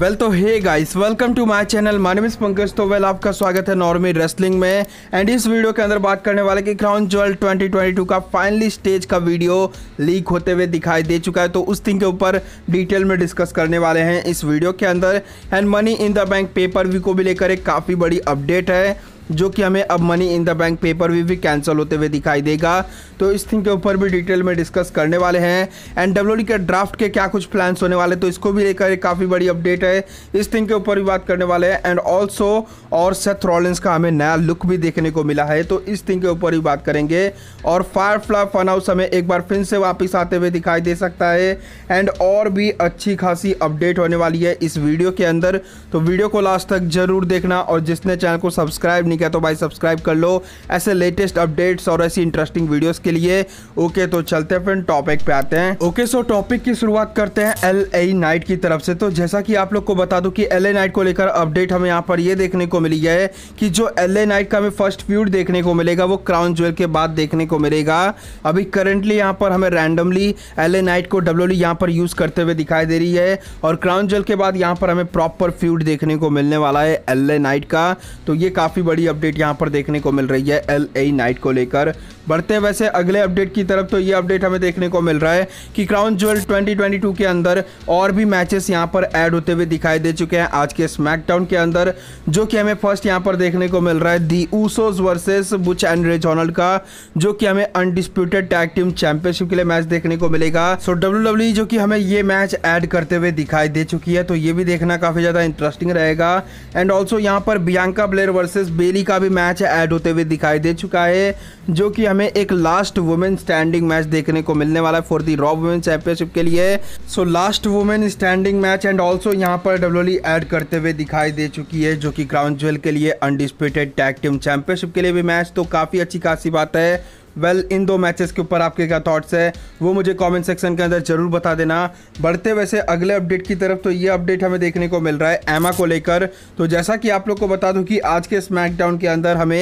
well तो hey guys welcome to my channel my name is Pankaj तो well आपका स्वागत है नॉर्मी रेसलिंग में एंड इस वीडियो के अंदर बात करने वाले कि क्राउन ज्वेल 2022 का फाइनली स्टेज का वीडियो लीक होते हुए दिखाई दे चुका है तो उस थिंग के ऊपर डिटेल में डिस्कस करने वाले हैं इस वीडियो के अंदर and money in the bank pay per view को भी लेकर एक काफ़ी बड़ी अपडेट है जो कि हमें अब money in the bank pay per भी, भी कैंसिल होते हुए दिखाई देगा तो इस थिंग के ऊपर भी डिटेल में डिस्कस करने वाले हैं एंड डब्ल्यू के ड्राफ्ट के क्या कुछ प्लान्स होने वाले तो इसको भी लेकर काफ़ी बड़ी अपडेट है इस थिंग के ऊपर भी बात करने वाले हैं एंड ऑल्सो और सेथ रॉलेंस का हमें नया लुक भी देखने को मिला है तो इस थिंग के ऊपर भी बात करेंगे और फायर फायरफ्लाई फन हाउस हमें एक बार फिर से वापस आते हुए दिखाई दे सकता है एंड और भी अच्छी खासी अपडेट होने वाली है इस वीडियो के अंदर तो वीडियो को लास्ट तक जरूर देखना और जिसने चैनल को सब्सक्राइब नहीं किया तो भाई सब्सक्राइब कर लो ऐसे लेटेस्ट अपडेट्स और ऐसी इंटरेस्टिंग वीडियोस के लिए ओके तो चलते हैं फ्रेंड टॉपिक पे आते हैं ओके सो टॉपिक की शुरुआत करते हैं एल ए नाइट की तरफ से तो जैसा कि आप लोग को बता दूं की एल ए नाइट को लेकर अपडेट हमें यहाँ पर ये देखने को मिली है कि जो एल ए नाइट का हमें फर्स्ट फ्यूड देखने को मिलेगा वो क्राउन ज्वेल के बाद देखने को मिलेगा अभी करेंटली यहाँ पर हमें रैंडमली एल ए नाइट को डब्ल्यू यहाँ पर यूज़ करते हुए दिखाई दे रही है और क्राउन ज्वेल के बाद यहाँ पर हमें प्रॉपर फ्यूड देखने को मिलने वाला है एल ए नाइट का तो ये काफ़ी बड़ी बड़ी अपडेट यहाँ पर देखने को मिल रही है एल ए नाइट को लेकर बढ़ते वैसे अगले अपडेट की तरफ तो ये अपडेट हमें देखने को मिल रहा है कि क्राउन ज्वेल 2022 के अंदर और भी मैचेस यहाँ पर ऐड होते हुए दिखाई दे चुके हैं आज के स्मैकडाउन के अंदर जो कि हमें फर्स्ट यहाँ पर देखने को मिल रहा है the Usos versus Butch and रेजोनल का जो कि हमें अनडिस्प्यूटेड टैग टीम चैंपियनशिप के लिए मैच देखने को मिलेगा सो डब्ल्यू e जो कि हमें ये मैच ऐड करते हुए दिखाई दे चुकी है तो ये भी देखना काफ़ी ज़्यादा इंटरेस्टिंग रहेगा एंड ऑल्सो यहाँ पर बियांका ब्लेयर वर्सेज बेली का भी मैच ऐड होते हुए दिखाई दे चुका है जो कि हमें एक लास्ट वुमेन स्टैंडिंग मैच देखने को मिलने वाला है for the raw women championship के लिए so last woman standing match and also यहाँ पर डब्ल्यू एड e करते हुए दिखाई दे चुकी है जो कि ग्राउंड ज्वेल के लिए अनडिस्प्यूटेड टैग टीम चैंपियनशिप के लिए भी मैच तो काफ़ी अच्छी खासी बात है वेल well, इन दो मैचेस के ऊपर आपके क्या थॉट्स है वो मुझे कमेंट सेक्शन के अंदर जरूर बता देना बढ़ते वैसे अगले अपडेट की तरफ तो ये अपडेट हमें देखने को मिल रहा है एमा को लेकर तो जैसा कि आप लोग को बता दूं कि आज के स्मैकडाउन के अंदर हमें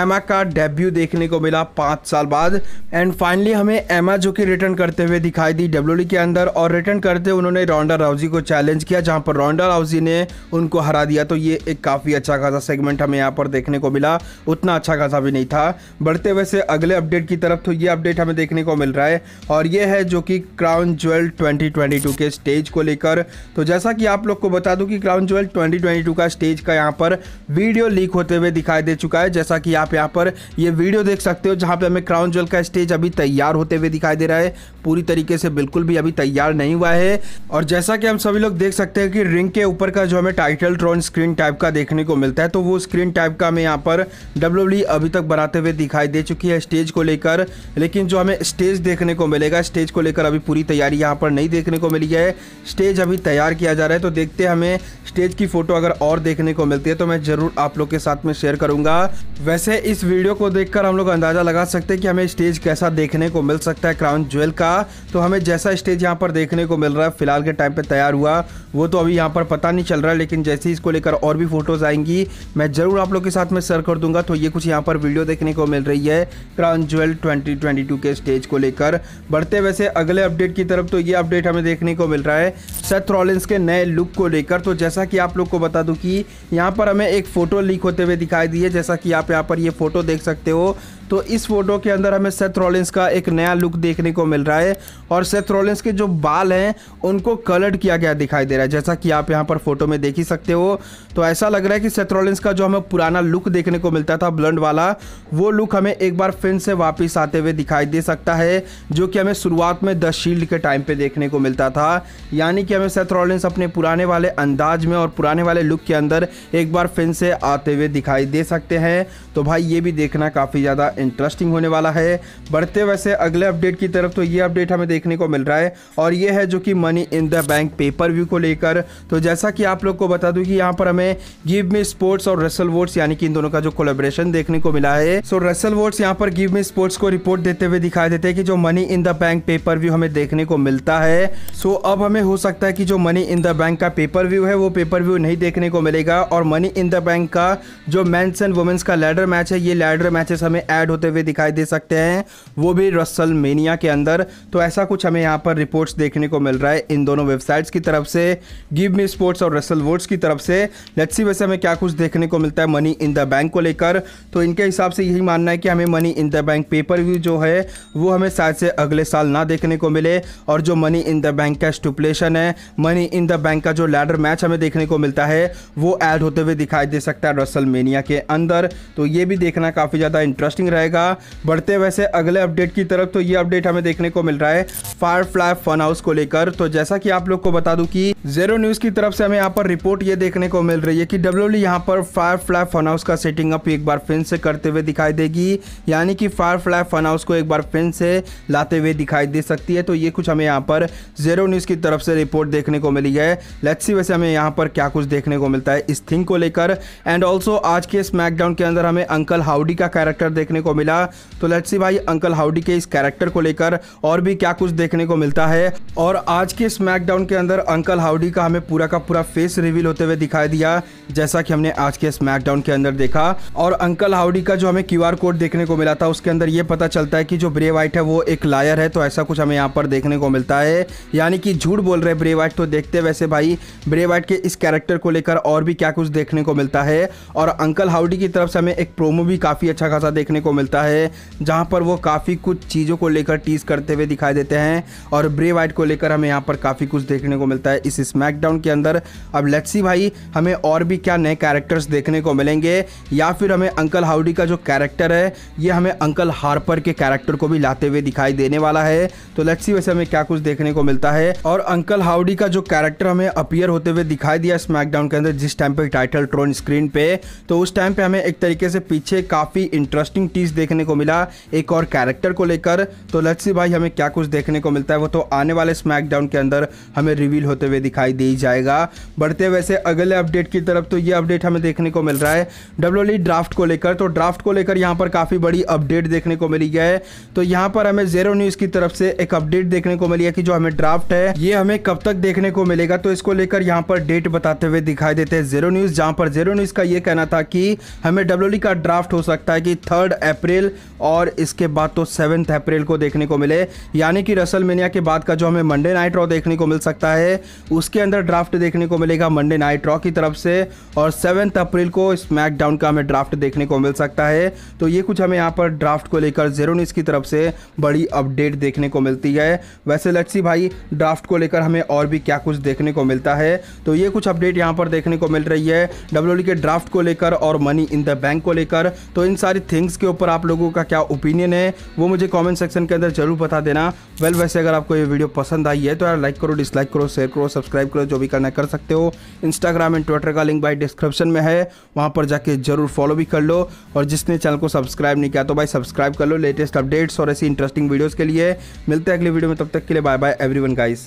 एमा का डेब्यू देखने को मिला पाँच साल बाद एंड फाइनली हमें एमा जो कि रिटर्न करते हुए दिखाई दी डब्ल्यू e के अंदर और रिटर्न करते उन्होंने रॉन्डा राउजी को चैलेंज किया जहाँ पर रॉन्डा राउजी ने उनको हरा दिया तो ये एक काफ़ी अच्छा खासा सेगमेंट हमें यहाँ पर देखने को मिला उतना अच्छा खासा भी नहीं था बढ़ते वैसे अगले अपडेट अपडेट की तरफ तो ये अपडेट हमें देखने को मिल रहा है और ये है जो कि क्राउन ज्वेल 2022 के स्टेज को लेकर तो जैसा कि आप लोग को बता दूं कि क्राउन ज्वेल 2022 का स्टेज का यहाँ पर वीडियो लीक होते हुए दिखाई दे चुका है जैसा कि आप यहाँ पर ये वीडियो देख सकते हो जहाँ पर हमें क्राउन ज्वेल का स्टेज अभी तैयार होते हुए दिखाई दे रहा है पूरी तरीके से बिल्कुल भी अभी तैयार नहीं हुआ है और जैसा कि हम सभी लोग देख सकते हैं कि रिंग के ऊपर का जो हमें टाइटल ट्रोन स्क्रीन टाइप का देखने को मिलता है तो वो स्क्रीन टाइप का हमें यहाँ पर डब्ल्यू e अभी तक बनाते हुए दिखाई दे चुकी है स्टेज को लेकर लेकिन जो हमें स्टेज देखने को मिलेगा स्टेज को लेकर अभी पूरी तैयारी यहाँ पर नहीं देखने को मिली है स्टेज अभी तैयार किया जा रहा है तो देखते हमें स्टेज की फ़ोटो अगर और देखने को मिलती है तो मैं ज़रूर आप लोग के साथ में शेयर करूंगा वैसे इस वीडियो को देखकर हम लोग अंदाज़ा लगा सकते हैं कि हमें स्टेज कैसा देखने को मिल सकता है क्राउन ज्वेल का तो हमें जैसा स्टेज यहाँ पर देखने को मिल रहा है फिलहाल के टाइम पर तैयार हुआ वो तो अभी यहाँ पर पता नहीं चल रहा है लेकिन जैसे ही इसको लेकर और भी फोटोज़ आएंगी मैं ज़रूर आप लोग के साथ में शेयर कर दूंगा तो ये कुछ यहाँ पर वीडियो देखने को मिल रही है crown jewel twenty twenty two के स्टेज को लेकर बढ़ते वैसे अगले अपडेट की तरफ तो ये अपडेट हमें देखने को मिल रहा है सेथ रॉलिंस के नए लुक को लेकर तो जैसा कि आप लोग को बता दूं कि यहाँ पर हमें एक फ़ोटो लीक होते हुए दिखाई दी है जैसा कि आप यहाँ पर ये फ़ोटो देख सकते हो तो इस फोटो के अंदर हमें सेथ रॉलिंस का एक नया लुक देखने को मिल रहा है और सेथ रॉलिंस के जो बाल हैं उनको कलर्ड किया गया दिखाई दे रहा है जैसा कि आप यहाँ पर फोटो में देख ही सकते हो तो ऐसा लग रहा है कि सेथ रॉलिंस का जो हमें पुराना लुक देखने को मिलता था ब्लंड वाला वो लुक हमें एक बार फिर से वापिस आते हुए दिखाई दे सकता है जो कि हमें शुरुआत में द शील्ड के टाइम पर देखने को मिलता था यानी कि हमें सेथ रॉलिंस अपने पुराने वाले अंदाज में और पुराने वाले लुक के अंदर एक बार फिर से आते हुए दिखाई दे सकते हैं तो भाई ये भी देखना काफ़ी ज़्यादा इंटरेस्टिंग होने वाला है बढ़ते वैसे अगले अपडेट की तरफ तो ये अपडेट हमें देखने को मिल रहा है और ये है जो कि money in the bank pay per view को लेकर तो जैसा कि आप लोग को बता दूं कि यहाँ पर हमें गिव मी स्पोर्ट्स और रसल वोट्स यानी कि इन दोनों का जो कोलेब्रेशन देखने को मिला है सो रसल वोट्स यहाँ पर गिव मी स्पोर्ट्स को रिपोर्ट देते हुए दिखाई देते हैं कि जो money in the bank pay per view हमें देखने को मिलता है सो अब हमें हो सकता है कि जो मनी इन द बैंक का पेपर व्यू है वो पेपर व्यू नहीं देखने को मिलेगा और मनी इन द बैंक का जो मैं वुमेन्स का लैडर मैच है ये लैडर मैचेस हमें ऐड होते हुए दिखाई दे सकते हैं वो भी रसल मेनिया के अंदर तो ऐसा कुछ हमें यहाँ पर रिपोर्ट्स देखने को मिल रहा है इन दोनों वेबसाइट्स की तरफ से गिव मी स्पोर्ट्स और रसल वोट्स की तरफ से लेट्स सी वैसे हमें क्या कुछ देखने को मिलता है मनी इन द बैंक को लेकर तो इनके हिसाब से यही मानना है कि हमें money in the bank pay per view जो है वो हमें शायद से अगले साल ना देखने को मिले और जो मनी इन द बैंक का स्टूपलेशन है मनी इन द बैंक का जो लैडर मैच हमें देखने को मिलता है वो ऐड होते हुए दिखाई दे सकता है रसल मेनिया के अंदर तो ये भी देखना काफ़ी ज़्यादा इंटरेस्टिंग रहेगा बढ़ते वैसे अगले अपडेट की तरफ तो ये अपडेट हमें देखने को मिल रहा है फायर फ्लाई फन हाउस को लेकर तो जैसा कि आप लोग को बता दूं कि जेरो न्यूज की तरफ से हमें यहाँ पर रिपोर्ट ये देखने को मिल रही है कि डब्ल्यू e यहाँ पर फायर फ्लाई फन हाउस का सेटिंग अप एक बार फिर से करते हुए दिखाई देगी यानी कि फायर फ्लाई फन हाउस को एक बार फिर से लाते हुए दिखाई दे सकती है तो ये कुछ हमें यहाँ पर जेरो न्यूज की तरफ से रिपोर्ट देखने को मिली है लेट्स सी वैसे हमें यहाँ पर क्या कुछ देखने को मिलता है इस थिंग को लेकर एंड ऑल्सो आज के स्मैकडाउन के अंदर हमें अंकल हाउडी का कैरेक्टर देखने को मिला तो लेट्स सी भाई अंकल हाउडी के इस कैरेक्टर को लेकर और भी क्या कुछ देखने को मिलता है और आज के स्मैकडाउन के अंदर अंकल हाउडी का हमें पूरा का पूरा फेस रिवील होते हुए दिखाई दिया जैसा कि हमने आज के स्मैकडाउन के अंदर देखा और अंकल हाउडी का जो हमें क्यू कोड देखने को मिला था उसके अंदर ये पता चलता है कि जो ब्रे वाइट है वो एक लायर है तो ऐसा कुछ हमें यहाँ पर देखने को मिलता है यानी कि झूठ बोल रहे ब्रे वाइट तो देखते वैसे भाई ब्रे वाइट के इस कैरेक्टर को लेकर और भी क्या कुछ देखने को मिलता है और अंकल हाउडी की तरफ से हमें एक प्रोमो भी काफ़ी अच्छा खासा देखने को मिलता है जहाँ पर वो काफ़ी कुछ चीज़ों को लेकर टीज करते हुए दिखाई देते हैं और ब्रे वाइट को लेकर हमें यहाँ पर काफ़ी कुछ देखने को मिलता है इस स्मैकडाउन के अंदर अब लेट्सी भाई हमें और भी क्या नए कैरेक्टर्स देखने को मिलेंगे या फिर हमें अंकल हाउडी का जो कैरेक्टर है ये हमें अंकल हार्पर के कैरेक्टर को भी लाते हुए दिखाई देने वाला है तो लेट्सी वैसे हमें क्या कुछ देखने को मिलता है और अंकल हाउडी का जो कैरेक्टर हमें अपियर होते हुए दिखाई दिया स्मैकडाउन के अंदर जिस टाइम पर टाइटल ट्रोन स्क्रीन पे तो उस टाइम पे हमें एक तरीके से पीछे काफ़ी इंटरेस्टिंग चीज़ देखने को मिला एक और कैरेक्टर को लेकर तो लेट्स भाई हमें क्या कुछ देखने को मिलता है वो तो आने वाले स्मैकडाउन के अंदर हमें रिवील होते हुए दिखाई दी जाएगा बढ़ते वैसे अगले अपडेट की तरफ तो ये अपडेट हमें देखने को मिल रहा है डब्ल्यू ड्राफ्ट e को लेकर तो ड्राफ्ट को लेकर यहाँ पर काफ़ी बड़ी अपडेट देखने को मिली है तो यहाँ पर हमें जेरो न्यूज़ की तरफ से एक अपडेट देखने को मिली है कि जो हमें ड्राफ्ट है ये हमें कब तक देखने को मिलेगा तो इसको लेकर यहाँ पर डेट बताते हुए दिखाई देते हैं जेरो न्यूज़ जहाँ पर जेरो न्यूज़ का ये कहना था कि हमें डब्ल्यू e का ड्राफ्ट हो सकता है कि थर्ड अप्रैल और इसके बाद तो सेवन्थ अप्रैल को देखने को मिले यानी कि रसल मेनिया के बाद का जो हमें मंडे नाइट रॉ देखने को मिल सकता है उसके अंदर ड्राफ्ट देखने को मिलेगा मंडे नाइट रॉ की तरफ से और सेवन्थ अप्रैल को स्मैकडाउन का हमें ड्राफ्ट देखने को मिल सकता है तो ये कुछ हमें यहाँ पर ड्राफ्ट को लेकर जेरो की तरफ से बड़ी अपडेट देखने को मिलती है वैसे लच्छी भाई ड्राफ्ट को लेकर हमें और भी क्या कुछ देखने को मिलता है तो ये कुछ अपडेट यहाँ पर देखने को मिल रही है डब्ल्यू e के ड्राफ्ट को लेकर और मनी इन द बैंक को लेकर तो इन सारी थिंग्स के ऊपर ऊपर आप लोगों का क्या ओपिनियन है वो मुझे कॉमेंट सेक्शन के अंदर जरूर बता देना वेल well, वैसे अगर आपको ये वीडियो पसंद आई है तो यार लाइक करो डिसलाइक करो शेयर करो सब्सक्राइब करो जो भी करना कर सकते हो इंस्टाग्राम एंड ट्विटर का लिंक भाई डिस्क्रिप्शन में है वहाँ पर जाके जरूर फॉलो भी कर लो और जिसने चैनल को सब्सक्राइब नहीं किया तो भाई सब्सक्राइब कर लो लेटेस्ट अपडेट्स और ऐसी इंटरेस्टिंग वीडियोज़ के लिए मिलते हैं अगले वीडियो में तब तक के लिए bye bye everyone guys